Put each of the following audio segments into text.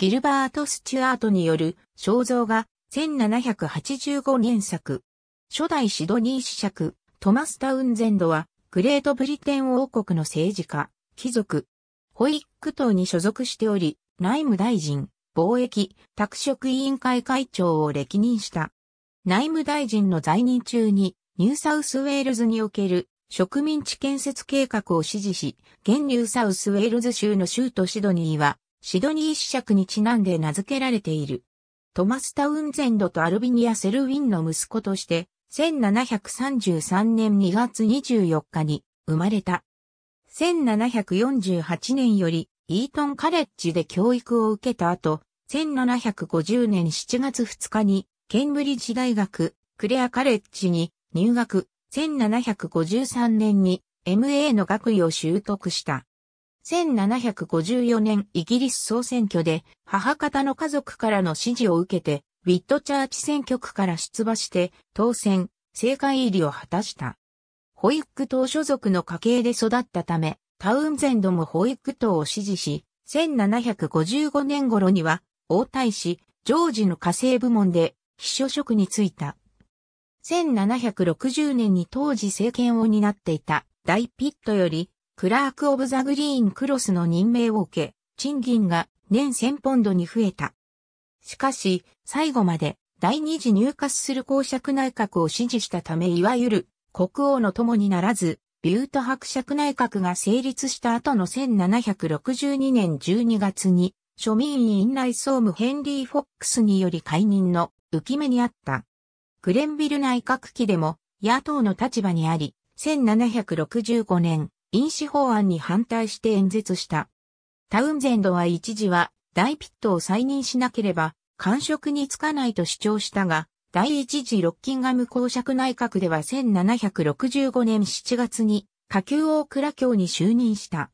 ギルバート・スチュアートによる肖像画1785年作。初代シドニー子爵、トマス・タウンゼンドは、グレートブリテン王国の政治家、貴族、ホイック党に所属しており、内務大臣、貿易、宅職委員会会長を歴任した。内務大臣の在任中に、ニューサウスウェールズにおける植民地建設計画を支持し、現ニューサウスウェールズ州の州都シドニーは、シドニー子爵にちなんで名付けられている。トマス・タウンゼンドとアルビニア・セルウィンの息子として、1733年2月24日に生まれた。1748年よりイートンカレッジで教育を受けた後、1750年7月2日にケンブリッジ大学クレアカレッジに入学、1753年に MA の学位を習得した。1754年イギリス総選挙で母方の家族からの支持を受けて、ウィットチャーチ選挙区から出馬して当選、政界入りを果たした。保育党所属の家系で育ったため、タウンゼンドも保育党を支持し、1755年頃には、王太子、ジョージの家政部門で秘書職に就いた。1760年に当時政権を担っていた大ピットよりクラーク・オブ・ザ・グリーン・クロスの任命を受け、賃金が年1000ポンドに増えた。しかし、最後まで第二次入荷する公爵内閣を支持したため、いわゆる国王の友にならず、ビュート伯爵内閣が成立した後の1762年12月に、庶民院内総務ヘンリー・フォックスにより解任の浮き目にあった。クレンビル内閣期でも野党の立場にあり、1765年、飲酒法案に反対して演説した。タウンゼンドは一時は大ピットを再任しなければ官職につかないと主張したが、第一次ロッキンガム公爵内閣では1765年7月に下級大蔵卿に就任した。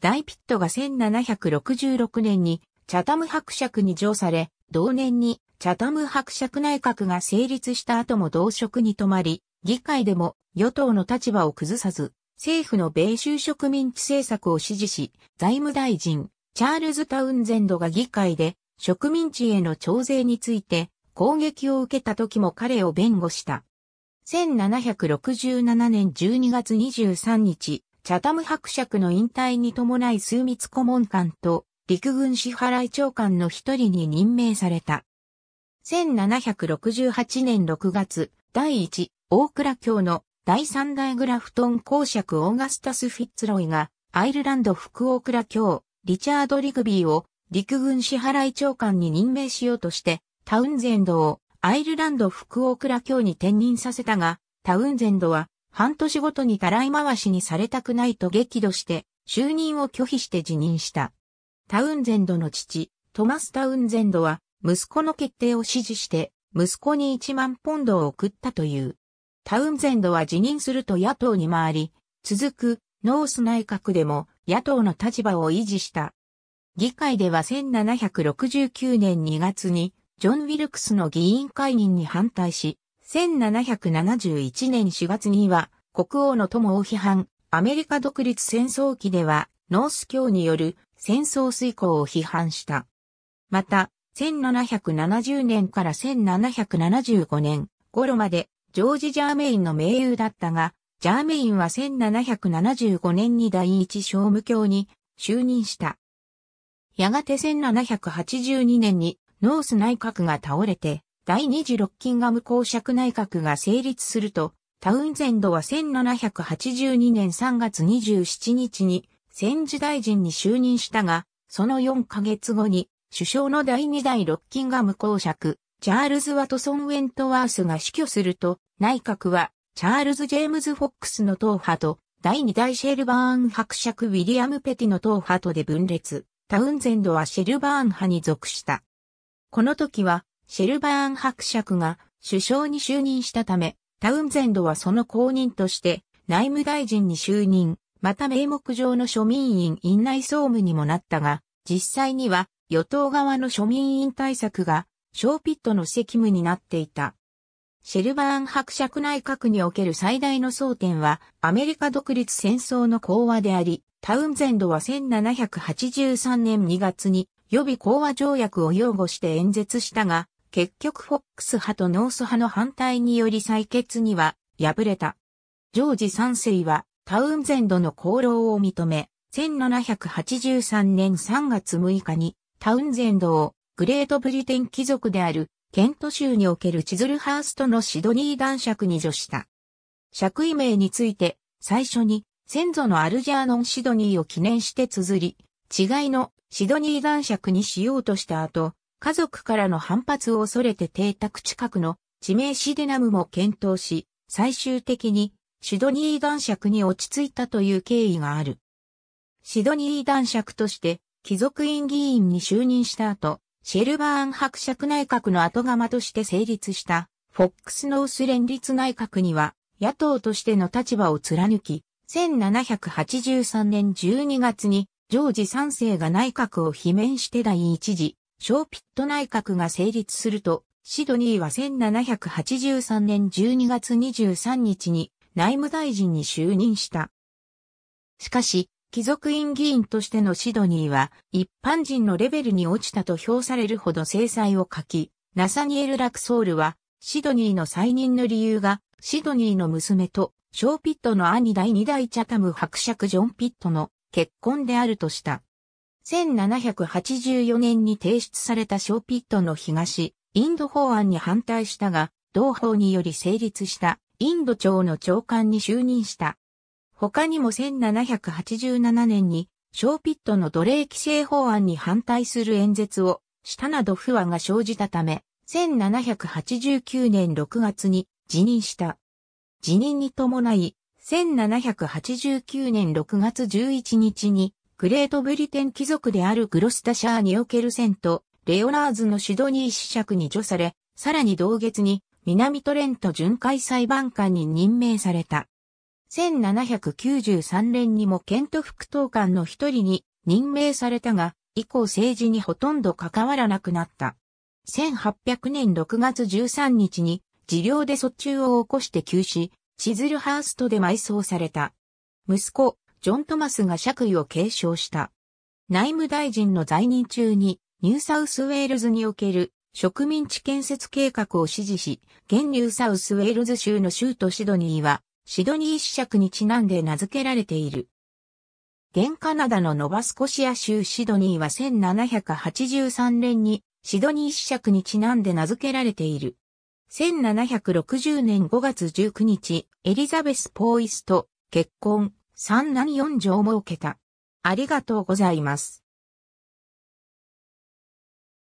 大ピットが1766年にチャタム伯爵に上され、同年にチャタム伯爵内閣が成立した後も同職に止まり、議会でも与党の立場を崩さず、政府の米州植民地政策を支持し、財務大臣、チャールズ・タウンゼンドが議会で植民地への徴税について攻撃を受けた時も彼を弁護した。1767年12月23日、チャタム伯爵の引退に伴い枢密顧問官と陸軍支払い長官の一人に任命された。1768年6月、第一、大倉卿の第3代グラフトン公爵オーガスタス・フィッツロイが、アイルランド福岡ラ卿、リチャード・リグビーを陸軍支払い長官に任命しようとして、タウンゼンドをアイルランド福岡ラ卿に転任させたが、タウンゼンドは半年ごとにたらい回しにされたくないと激怒して、就任を拒否して辞任した。タウンゼンドの父、トマス・タウンゼンドは、息子の決定を支持して、息子に1万ポンドを送ったという。タウンゼンドは辞任すると野党に回り、続くノース内閣でも野党の立場を維持した。議会では1769年2月にジョン・ウィルクスの議員解任に反対し、1771年4月には国王の友を批判、アメリカ独立戦争期ではノース教による戦争遂行を批判した。また、1770年から1775年頃までジョージ・ジャーメインの盟友だったが、ジャーメインは1775年に第一商務卿に就任した。やがて1782年にノース内閣が倒れて、第二次ロッキンガム公爵内閣が成立すると、タウンゼンドは1782年3月27日に戦時大臣に就任したが、その4ヶ月後に首相の第2代ロッキンガム公爵、チャールズ・ワトソン・ウェントワースが死去すると、内閣は、チャールズ・ジェームズ・フォックスの党派と、第2代シェルバーン伯爵ウィリアム・ペティの党派とで分裂、タウンゼンドはシェルバーン派に属した。この時は、シェルバーン伯爵が首相に就任したため、タウンゼンドはその後任として、内務大臣に就任、また名目上の庶民院院内総務にもなったが、実際には与党側の庶民院対策がショーピットの責務になっていた。シェルバーン伯爵内閣における最大の争点は、アメリカ独立戦争の講和であり、タウンゼンドは1783年2月に予備講和条約を擁護して演説したが、結局フォックス派とノース派の反対により採決には敗れた。ジョージ三世はタウンゼンドの功労を認め、1783年3月6日にタウンゼンドをグレートブリテン貴族である、ケント州におけるチズルハーストのシドニー男爵に助した。爵位名について、最初に、先祖のアルジャーノン・シドニーを記念して綴り、違いのシドニー男爵にしようとした後、家族からの反発を恐れて邸宅近くの地名シデナムも検討し、最終的にシドニー男爵に落ち着いたという経緯がある。シドニー男爵として貴族院議員に就任した後、シェルバーン伯爵内閣の後釜として成立した、フォックスノース連立内閣には、野党としての立場を貫き、1783年12月に、ジョージ3世が内閣を罷免して第一次、ショーピット内閣が成立すると、シドニーは1783年12月23日に内務大臣に就任した。しかし、貴族院議員としてのシドニーは、一般人のレベルに落ちたと評されるほど制裁を書き、ナサニエル・ラクソールは、シドニーの再任の理由が、シドニーの娘と、ショーピットの兄第二代チャタム伯爵ジョン・ピットの結婚であるとした。1784年に提出されたショーピットの東、インド法案に反対したが、同法により成立した、インド庁の長官に就任した。他にも1787年に、ショーピットの奴隷規制法案に反対する演説をしたなど不和が生じたため、1789年6月に辞任した。辞任に伴い、1789年6月11日に、グレートブリテン貴族であるグロスタシャー・におけるセント、レオナーズのシドニー子爵に除され、さらに同月に、南トレント巡回裁判官に任命された。1793年にもケント副統官の一人に任命されたが、以降政治にほとんど関わらなくなった。1800年6月13日に治療で卒中を起こして急死、チズルハーストで埋葬された。息子、ジョン・トマスが爵位を継承した。内務大臣の在任中に、ニューサウスウェールズにおける植民地建設計画を支持し、現ニューサウスウェールズ州の州都シドニーは、シドニー一尺にちなんで名付けられている。現カナダのノバスコシア州シドニーは1783年にシドニー一尺にちなんで名付けられている。1760年5月19日、エリザベス・ポーイスと結婚、三男四女を設けた。ありがとうございます。